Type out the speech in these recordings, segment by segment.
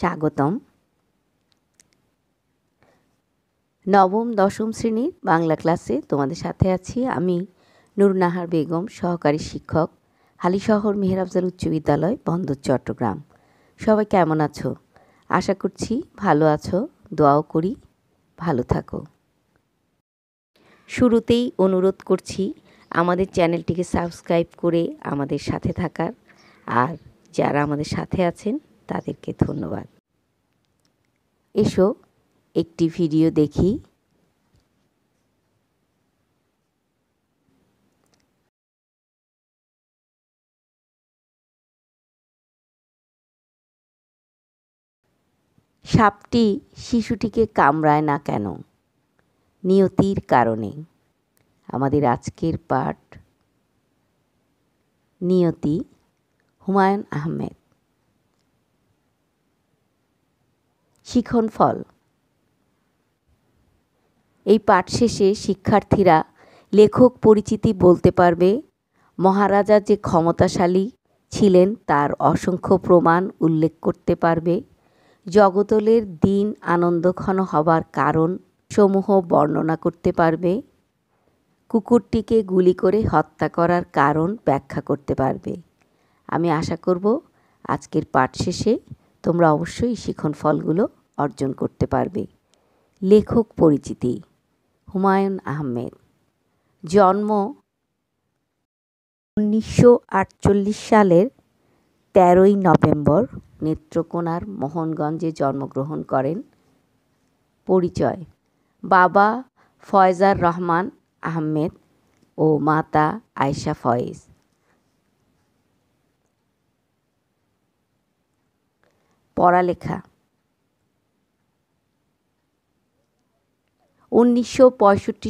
স্বাগতম নবম দশম শ্রেণীর বাংলা ক্লাসে তোমাদের সাথে আছি আমি নুরনাহার বেগম সহকারী শিক্ষক হালিশহর মেহের আফজাল উচ্চ বিদ্যালয় বন্দর চট্টগ্রাম সবাই কেমন আছো আশা করছি ভালো আছো দোয়াও করি ভালো থাকো শুরুতেই অনুরোধ করছি আমাদের চ্যানেলটিকে সাবস্ক্রাইব করে আমাদের সাথে থাকার আর যারা আমাদের সাথে আছেন তাদেরকে ধন্যবাদ এসো একটি ভিডিও দেখি সাপটি শিশুটিকে কামড়ায় না কেন নিয়তির কারণে আমাদের আজকের পাঠ নিয়তি হুমায়ুন আহমেদ শিখনফল এই পাঠ শেষে শিক্ষার্থীরা লেখক পরিচিতি বলতে পারবে মহারাজা যে ক্ষমতাশালী ছিলেন তার অসংখ্য প্রমাণ উল্লেখ করতে পারবে জগতলের দিন আনন্দঘন হবার কারণ সমূহ বর্ণনা করতে পারবে কুকুরটিকে গুলি করে হত্যা করার কারণ ব্যাখ্যা করতে পারবে আমি আশা করব আজকের পাঠ শেষে তোমরা অবশ্যই শিখন ফলগুলো অর্জন করতে পারবে লেখক পরিচিতি হুমায়ুন আহমেদ জন্ম উনিশশো সালের তেরোই নভেম্বর নেত্রকোনার মোহনগঞ্জে জন্মগ্রহণ করেন পরিচয় বাবা ফয়জার রহমান আহমেদ ও মাতা আয়েশা ফয়েজ পড়ালেখা উনিশশো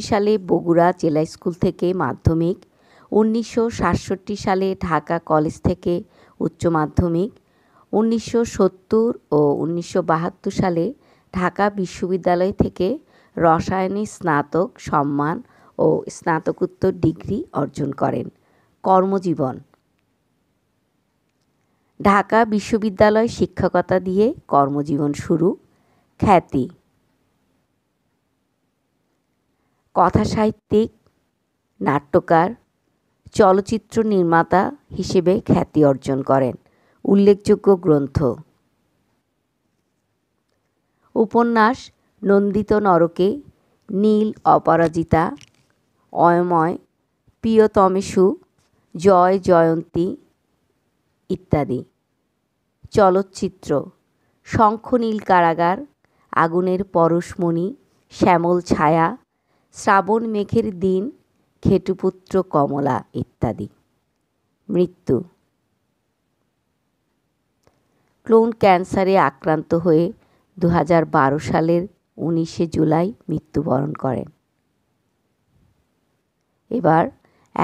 সালে বগুড়া জেলা স্কুল থেকে মাধ্যমিক উনিশশো সালে ঢাকা কলেজ থেকে উচ্চ মাধ্যমিক উনিশশো ও উনিশশো সালে ঢাকা বিশ্ববিদ্যালয় থেকে রসায়নে স্নাতক সম্মান ও স্নাতকোত্তর ডিগ্রি অর্জন করেন কর্মজীবন ঢাকা বিশ্ববিদ্যালয় শিক্ষকতা দিয়ে কর্মজীবন শুরু খ্যাতি কথা সাহিত্যিক নাট্যকার চলচ্চিত্র নির্মাতা হিসেবে খ্যাতি অর্জন করেন উল্লেখযোগ্য গ্রন্থ উপন্যাস নন্দিত নরকে নীল অপরাজিতা অয়ময় প্রিয়তমেশু জয় জয়ন্তী ইত্যাদি চলচ্চিত্র শঙ্খনীল কারাগার আগুনের পরশমণি শ্যামল ছায়া শ্রাবণ মেঘের দিন খেটুপুত্র কমলা ইত্যাদি মৃত্যু ক্লোন ক্যান্সারে আক্রান্ত হয়ে দু সালের উনিশে জুলাই মৃত্যুবরণ করেন এবার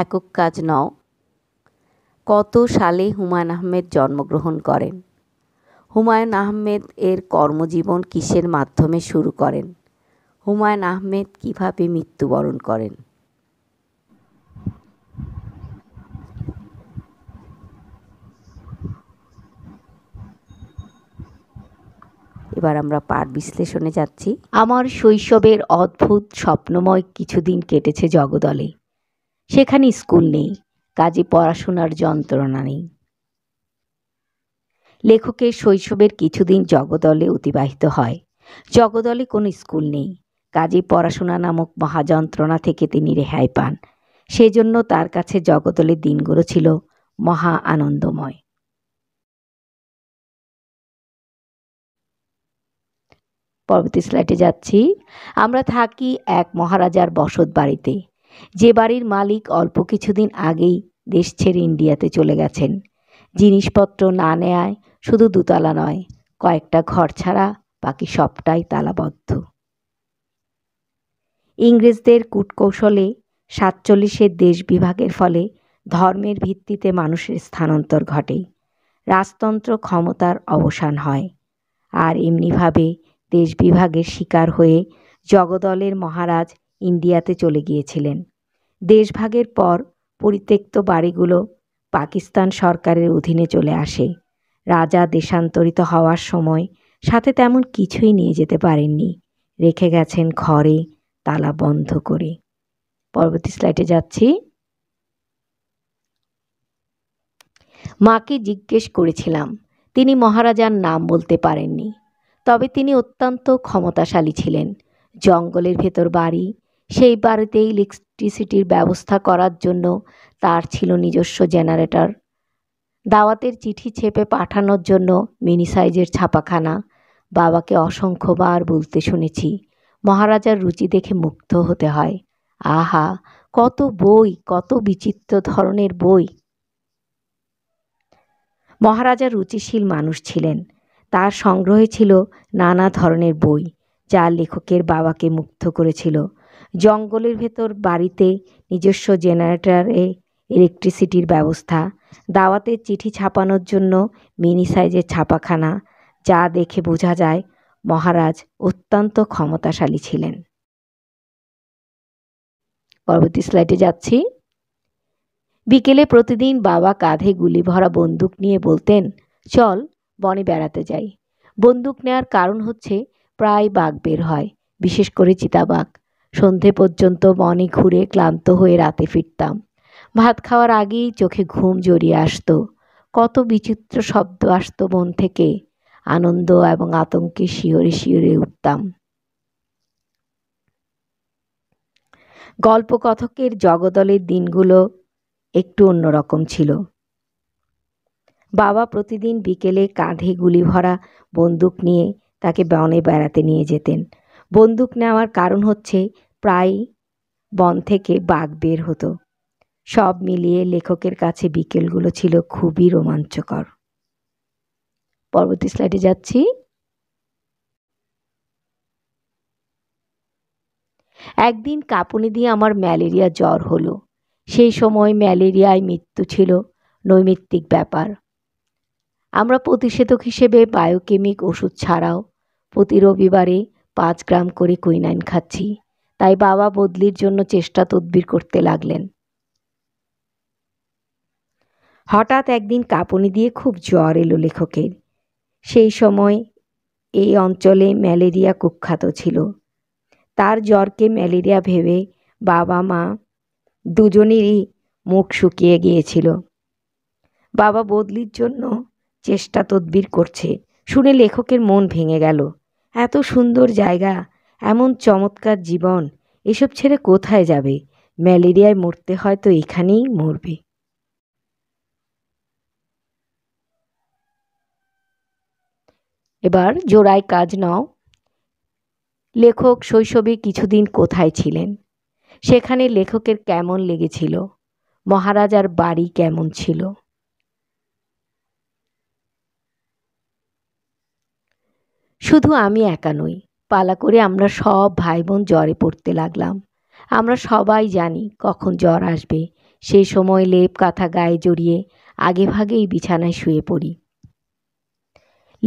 একক কাজ নও কত সালে হুমায়ুন আহমেদ জন্মগ্রহণ করেন হুমায়ুন আহমেদ এর কর্মজীবন কিসের মাধ্যমে শুরু করেন হুমায়ুন আহমেদ কিভাবে মৃত্যুবরণ করেন এবার আমরা পাঠ বিশ্লেষণে যাচ্ছি আমার শৈশবের অদ্ভুত স্বপ্নময় কিছুদিন কেটেছে জগদলে সেখানে স্কুল নেই কাজে পড়াশোনার যন্ত্রণা নেই লেখকের শৈশবের কিছুদিন জগদলে অতিবাহিত হয় জগদলে কোনো স্কুল নেই কাজী পড়াশোনা নামক মহাযন্ত্রণা থেকে তিনি রেহাই পান সেজন্য তার কাছে জগদলের দিনগুলো ছিল মহা আনন্দময় পরবর্তী স্লাইটে যাচ্ছি আমরা থাকি এক মহারাজার বসত বাড়িতে যে বাড়ির মালিক অল্প কিছুদিন আগেই দেশ ছেড়ে ইন্ডিয়াতে চলে গেছেন জিনিসপত্র না নেয় শুধু দুতলা নয় কয়েকটা ঘর ছাড়া বাকি সবটাই তালাবদ্ধ ইংরেজদের কূটকৌশলে সাতচল্লিশের দেশ বিভাগের ফলে ধর্মের ভিত্তিতে মানুষের স্থানান্তর ঘটে রাজতন্ত্র ক্ষমতার অবসান হয় আর এমনিভাবে দেশ বিভাগের শিকার হয়ে জগদলের মহারাজ ইন্ডিয়াতে চলে গিয়েছিলেন দেশভাগের পর পরিত্যক্ত বাড়িগুলো পাকিস্তান সরকারের অধীনে চলে আসে রাজা দেশান্তরিত হওয়ার সময় সাথে তেমন কিছুই নিয়ে যেতে পারেননি রেখে গেছেন ঘরে তালা বন্ধ করি পরবর্তী স্লাইডে যাচ্ছি মাকে জিজ্ঞেস করেছিলাম তিনি মহারাজার নাম বলতে পারেননি তবে তিনি অত্যন্ত ক্ষমতাশালী ছিলেন জঙ্গলের ভেতর বাড়ি সেই বাড়িতে ইলেকট্রিসিটির ব্যবস্থা করার জন্য তার ছিল নিজস্ব জেনারেটর দাওয়াতের চিঠি ছেপে পাঠানোর জন্য মিনি সাইজের ছাপাখানা বাবাকে অসংখ্যবার বলতে শুনেছি মহারাজার রুচি দেখে মুগ্ধ হতে হয় আহা কত বই কত বিচিত্র ধরনের বই মহারাজা রুচিশীল মানুষ ছিলেন তার সংগ্রহে ছিল নানা ধরনের বই যা লেখকের বাবাকে মুগ্ধ করেছিল জঙ্গলের ভেতর বাড়িতে নিজস্ব জেনারেটরে ইলেকট্রিসিটির ব্যবস্থা দাওয়াতের চিঠি ছাপানোর জন্য মিনি সাইজের ছাপাখানা যা দেখে বোঝা যায় মহারাজ অত্যন্ত ক্ষমতাশালী ছিলেন পরবর্তী স্লাইডে যাচ্ছি বিকেলে প্রতিদিন বাবা কাঁধে গুলি ভরা বন্দুক নিয়ে বলতেন চল বনে বেড়াতে যাই বন্দুক নেয়ার কারণ হচ্ছে প্রায় বাঘ বের হয় বিশেষ করে চিতাবাঘ সন্ধে পর্যন্ত বনে ঘুরে ক্লান্ত হয়ে রাতে ফিরতাম ভাত খাওয়ার আগেই চোখে ঘুম জড়িয়ে আসতো কত বিচিত্র শব্দ আসতো মন থেকে আনন্দ এবং আতঙ্কে শিওরে শিওরে উঠতাম গল্পকথকের জগদলের দিনগুলো একটু অন্যরকম ছিল বাবা প্রতিদিন বিকেলে কাঁধে গুলি ভরা বন্দুক নিয়ে তাকে বনে বেড়াতে নিয়ে যেতেন বন্দুক নেওয়ার কারণ হচ্ছে প্রায় বন থেকে বাঘ বের হতো সব মিলিয়ে লেখকের কাছে বিকেলগুলো ছিল খুবই রোমাঞ্চকর পরবর্তী স্লাইডে যাচ্ছি একদিন কাঁপুনি দিয়ে আমার ম্যালেরিয়া জ্বর হলো সেই সময় ম্যালেরিয়ায় মৃত্যু ছিল নৈমিত্তিক ব্যাপার আমরা প্রতিষেধক হিসেবে বায়োকেমিক ওষুধ ছাড়াও প্রতি রবিবারে পাঁচ গ্রাম করে কুইনাইন খাচ্ছি তাই বাবা বদলির জন্য চেষ্টা তদবির করতে লাগলেন হঠাৎ একদিন কাঁপুনি দিয়ে খুব জ্বর এলো লেখকের সেই সময় এই অঞ্চলে ম্যালেরিয়া কুখ্যাত ছিল তার জ্বরকে ম্যালেরিয়া ভেবে বাবা মা দুজনেরই মুখ শুকিয়ে গিয়েছিল বাবা বদলির জন্য চেষ্টা তদবির করছে শুনে লেখকের মন ভেঙে গেল এত সুন্দর জায়গা এমন চমৎকার জীবন এসব ছেড়ে কোথায় যাবে ম্যালেরিয়ায় মরতে হয়তো এখানেই মরবে এবার জোড়ায় কাজ নাও লেখক শৈশবে কিছুদিন কোথায় ছিলেন সেখানে লেখকের কেমন লেগেছিল মহারাজার বাড়ি কেমন ছিল শুধু আমি একা নই পালা করে আমরা সব ভাই বোন জ্বরে পড়তে লাগলাম আমরা সবাই জানি কখন জ্বর আসবে সেই সময় লেপ কাঁথা গায়ে জড়িয়ে আগে ভাগেই বিছানায় শুয়ে পড়ি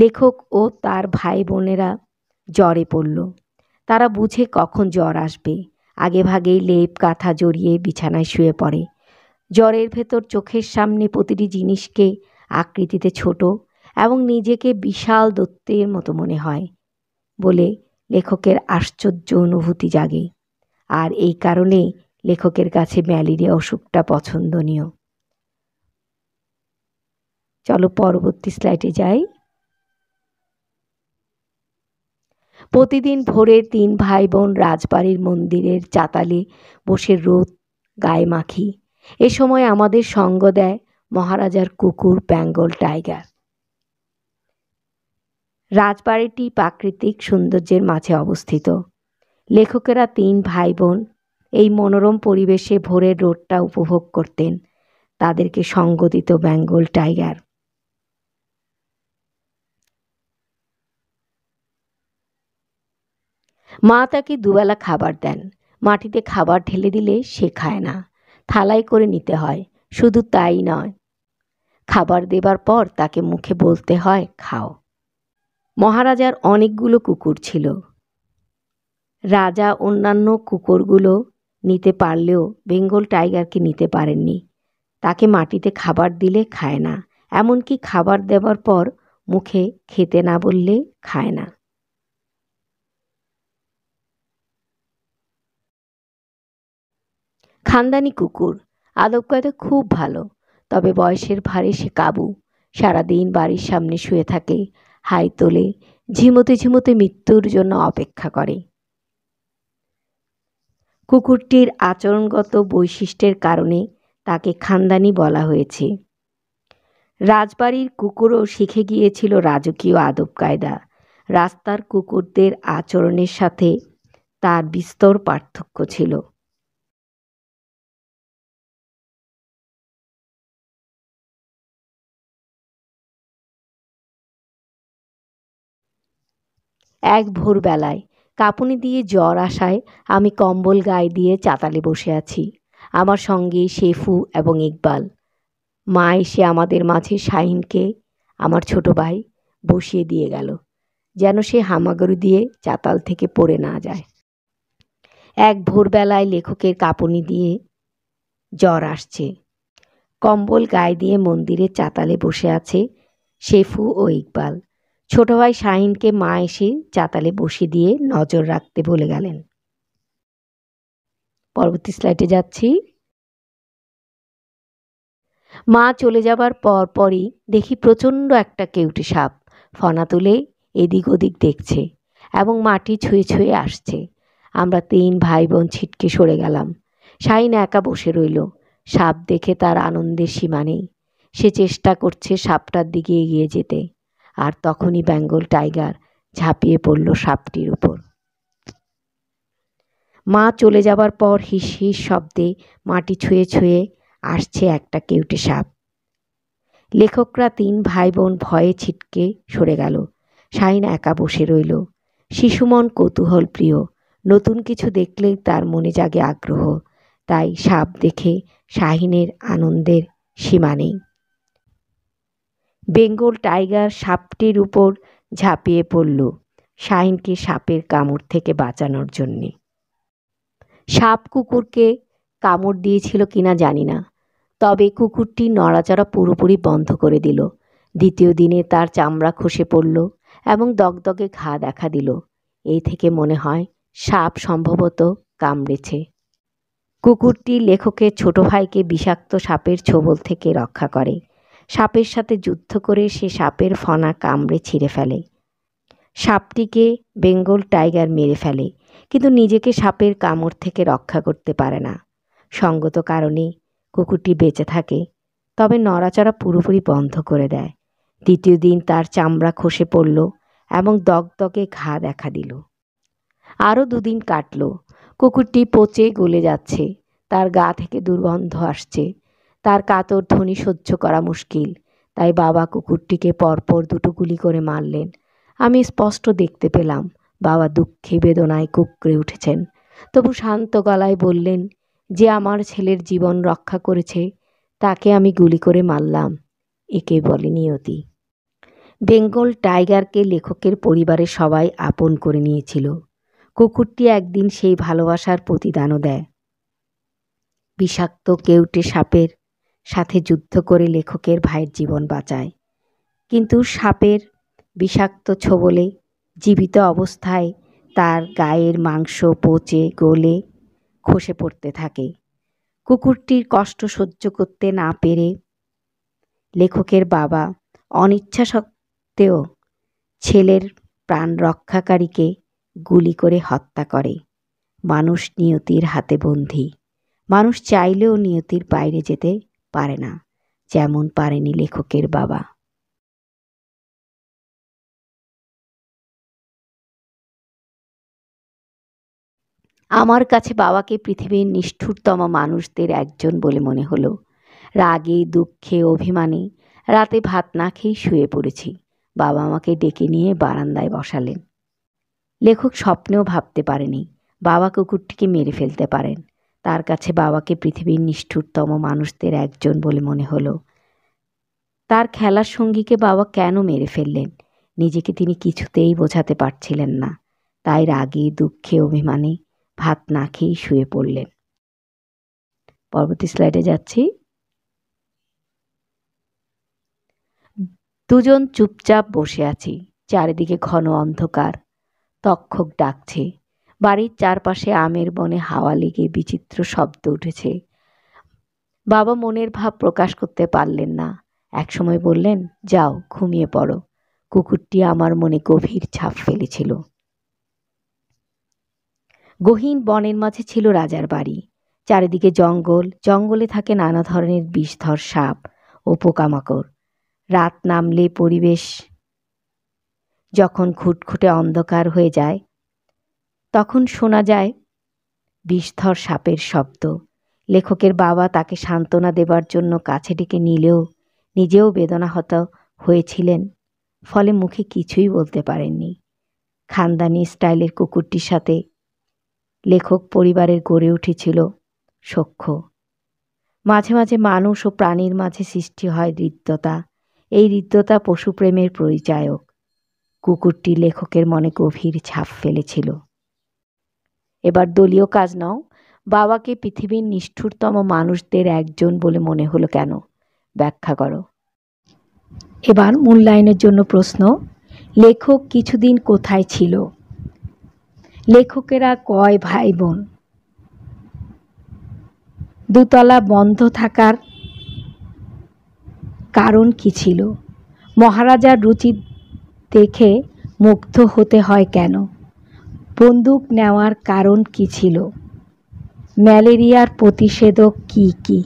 লেখক ও তার ভাই বোনেরা জ্বরে পড়ল তারা বুঝে কখন জ্বর আসবে আগেভাগেই লেপ কাঁথা জড়িয়ে বিছানায় শুয়ে পড়ে জ্বরের ভেতর চোখের সামনে প্রতিটি জিনিসকে আকৃতিতে ছোট এবং নিজেকে বিশাল দত্তের মতো মনে হয় বলে লেখকের আশ্চর্য অনুভূতি জাগে আর এই কারণে লেখকের কাছে ম্যালেরিয়া অসুখটা পছন্দনীয় চলো পরবর্তী স্লাইডে যাই প্রতিদিন ভোরে তিন ভাই বোন রাজবাড়ির মন্দিরের চাতালে বসে রোদ গায়ে মাখি এ সময় আমাদের সঙ্গ দেয় মহারাজার কুকুর বেঙ্গল টাইগার রাজবাড়িটি প্রাকৃতিক সৌন্দর্যের মাঝে অবস্থিত লেখকেরা তিন ভাই বোন এই মনোরম পরিবেশে ভোরের রোদটা উপভোগ করতেন তাদেরকে সঙ্গ দিত বেঙ্গল টাইগার মা তাকে দুবেলা খাবার দেন মাটিতে খাবার ঢেলে দিলে সে খায় না থালাই করে নিতে হয় শুধু তাই নয় খাবার দেবার পর তাকে মুখে বলতে হয় খাও মহারাজার অনেকগুলো কুকুর ছিল রাজা অন্যান্য কুকুরগুলো নিতে পারলেও বেঙ্গল টাইগারকে নিতে পারেননি তাকে মাটিতে খাবার দিলে খায় না এমনকি খাবার দেওয়ার পর মুখে খেতে না বললে খায় না খানদানি কুকুর আদব কয়টা খুব ভালো তবে বয়সের ভারে সে কাবু সারাদিন বাড়ির সামনে শুয়ে থাকে হাই তোলে ঝিমোতে ঝিমোতে মৃত্যুর জন্য অপেক্ষা করে কুকুরটির আচরণগত বৈশিষ্ট্যের কারণে তাকে খানদানি বলা হয়েছে রাজবাড়ির কুকুরও শিখে গিয়েছিল রাজকীয় আদব কায়দা রাস্তার কুকুরদের আচরণের সাথে তার বিস্তর পার্থক্য ছিল এক ভোরবেলায় কাঁপুনি দিয়ে জ্বর আসায় আমি কম্বল গায়ে দিয়ে চাতালে বসে আছি আমার সঙ্গে শেফু এবং ইকবাল মা এসে আমাদের মাঝে শাহিনকে আমার ছোট ভাই বসিয়ে দিয়ে গেল যেন সে হামাগরু দিয়ে চাতাল থেকে পড়ে না যায় এক ভোরবেলায় লেখকের কাঁপুনি দিয়ে জ্বর আসছে কম্বল গায়ে দিয়ে মন্দিরের চাতালে বসে আছে শেফু ও ইকবাল ছোট ভাই শাহিনকে মা এসে চাতালে বসে দিয়ে নজর রাখতে বলে গেলেন পরবর্তী স্লাইডে যাচ্ছি মা চলে যাবার পর পরই দেখি প্রচণ্ড একটা কেউটে সাপ ফনা তুলে এদিক ওদিক দেখছে এবং মাটি ছুঁয়ে ছুঁয়ে আসছে আমরা তিন ভাই বোন ছিটকে সরে গেলাম শাহিন একা বসে রইল সাপ দেখে তার আনন্দের সীমা নেই সে চেষ্টা করছে সাপটার দিকে এগিয়ে যেতে আর তখনই বেঙ্গল টাইগার ঝাঁপিয়ে পড়ল সাপটির উপর মা চলে যাবার পর হিস হিস শব্দে মাটি ছুঁয়ে ছুঁয়ে আসছে একটা কেউটে সাপ লেখকরা তিন ভাই বোন ভয়ে ছিটকে সরে গেল শাইন একা বসে রইল শিশুমন কৌতূহল প্রিয় নতুন কিছু দেখলেই তার মনে জাগে আগ্রহ তাই সাপ দেখে শাহিনের আনন্দের সীমা নেই বেঙ্গল টাইগার সাপটির উপর ঝাঁপিয়ে পড়ল শাহিনকে সাপের কামড় থেকে বাঁচানোর জন্যে সাপ কুকুরকে কামড় দিয়েছিল কিনা জানি না তবে কুকুরটি নড়াচড়া পুরোপুরি বন্ধ করে দিল দ্বিতীয় দিনে তার চামড়া খসে পড়ল এবং দগদগে ঘা দেখা দিল এই থেকে মনে হয় সাপ সম্ভবত কামড়েছে কুকুরটি লেখকের ছোট ভাইকে বিষাক্ত সাপের ছোবল থেকে রক্ষা করে সাপের সাথে যুদ্ধ করে সে সাপের ফনা কামড়ে ছিঁড়ে ফেলে সাপটিকে বেঙ্গল টাইগার মেরে ফেলে কিন্তু নিজেকে সাপের কামড় থেকে রক্ষা করতে পারে না সঙ্গত কারণে কুকুরটি বেঁচে থাকে তবে নড়াচড়া পুরোপুরি বন্ধ করে দেয় দ্বিতীয় দিন তার চামড়া খসে পড়ল এবং দগদগে ঘা দেখা দিল আরও দুদিন কাটল কুকুরটি পচে গলে যাচ্ছে তার গা থেকে দুর্গন্ধ আসছে তার কাতর ধ্বনি সহ্য করা মুশকিল তাই বাবা কুকুরটিকে পরপর দুটো গুলি করে মারলেন আমি স্পষ্ট দেখতে পেলাম বাবা দুঃখে বেদনায় কুকড়ে উঠেছেন তবু শান্ত গলায় বললেন যে আমার ছেলের জীবন রক্ষা করেছে তাকে আমি গুলি করে মারলাম একে বলে নিয়তি বেঙ্গল টাইগারকে লেখকের পরিবারের সবাই আপন করে নিয়েছিল কুকুরটি একদিন সেই ভালোবাসার প্রতিদানও দেয় বিষাক্ত কেউটে সাপের সাথে যুদ্ধ করে লেখকের ভাইয়ের জীবন বাঁচায় কিন্তু সাপের বিষাক্ত ছোবলে জীবিত অবস্থায় তার গায়ের মাংস পচে গলে খসে পড়তে থাকে কুকুরটির কষ্ট সহ্য করতে না পেরে লেখকের বাবা অনিচ্ছা সত্ত্বেও ছেলের প্রাণ রক্ষাকারীকে গুলি করে হত্যা করে মানুষ নিয়তির হাতে বন্দী মানুষ চাইলেও নিয়তির বাইরে যেতে পারে না যেমন পারেনি লেখকের বাবা আমার কাছে বাবাকে পৃথিবীর নিষ্ঠুরতম মানুষদের একজন বলে মনে হলো রাগে দুঃখে অভিমানে রাতে ভাত না খেয়ে শুয়ে পড়েছি বাবা আমাকে ডেকে নিয়ে বারান্দায় বসালেন লেখক স্বপ্নেও ভাবতে পারেনি বাবা কুকুরটিকে মেরে ফেলতে পারেন তার কাছে বাবাকে পৃথিবীর নিষ্ঠুরতম মানুষদের একজন বলে মনে হলো তার খেলার সঙ্গীকে বাবা কেন মেরে ফেললেন নিজেকে তিনি কিছুতেই বোঝাতে পারছিলেন না তাই রাগে দুঃখে অভিমানে ভাত না খেয়েই শুয়ে পড়লেন পরবর্তী স্লাইডে যাচ্ছি দুজন চুপচাপ বসে আছি চারিদিকে ঘন অন্ধকার তক্ষক ডাকছে বাড়ির চারপাশে আমের বনে হাওয়া লেগে বিচিত্র শব্দ উঠেছে বাবা মনের ভাব প্রকাশ করতে পারলেন না একসময় বললেন যাও ঘুমিয়ে পড়ো কুকুরটি আমার মনে গভীর ছাপ ফেলেছিল গহীন বনের মাঝে ছিল রাজার বাড়ি চারিদিকে জঙ্গল জঙ্গলে থাকে নানা ধরনের বিষধর সাপ ও পোকামাকড় রাত নামলে পরিবেশ যখন খুটখুটে অন্ধকার হয়ে যায় তখন শোনা যায় বিষধর সাপের শব্দ লেখকের বাবা তাকে সান্ত্বনা দেবার জন্য কাছে ডেকে নিলেও নিজেও বেদনাহত হয়েছিলেন ফলে মুখে কিছুই বলতে পারেননি খানদানি স্টাইলের কুকুরটির সাথে লেখক পরিবারের গড়ে উঠেছিল সখ্য মাঝে মাঝে মানুষ ও প্রাণীর মাঝে সৃষ্টি হয় হৃদ্যতা এই হৃদ্যতা পশুপ্রেমের পরিচায়ক কুকুরটি লেখকের মনে গভীর ছাপ ফেলেছিল এবার দলীয় কাজ নাও বাবাকে পৃথিবীর নিষ্ঠুরতম মানুষদের একজন বলে মনে হলো কেন ব্যাখ্যা করো এবার মূল্যায়নের জন্য প্রশ্ন লেখক কিছুদিন কোথায় ছিল লেখকেরা কয় ভাই বোন দুতলা বন্ধ থাকার কারণ কি ছিল মহারাজার রুচি দেখে মুগ্ধ হতে হয় কেন বন্দুক নেওয়ার কারণ কি ছিল ম্যালেরিয়ার প্রতিষেধক কি কি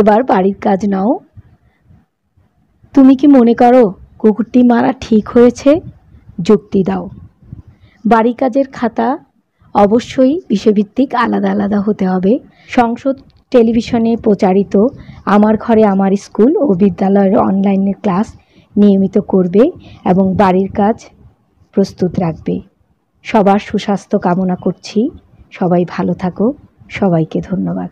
এবার বাড়ির কাজ নাও তুমি কি মনে করো কুকুরটি মারা ঠিক হয়েছে যুক্তি দাও বাড়ি কাজের খাতা অবশ্যই বিষয়ভিত্তিক আলাদা আলাদা হতে হবে সংসদ টেলিভিশনে প্রচারিত আমার ঘরে আমার স্কুল ও বিদ্যালয়ের অনলাইনের ক্লাস নিয়মিত করবে এবং বাড়ির কাজ প্রস্তুত রাখবে সবার সুস্বাস্থ্য কামনা করছি সবাই ভালো থাকো সবাইকে ধন্যবাদ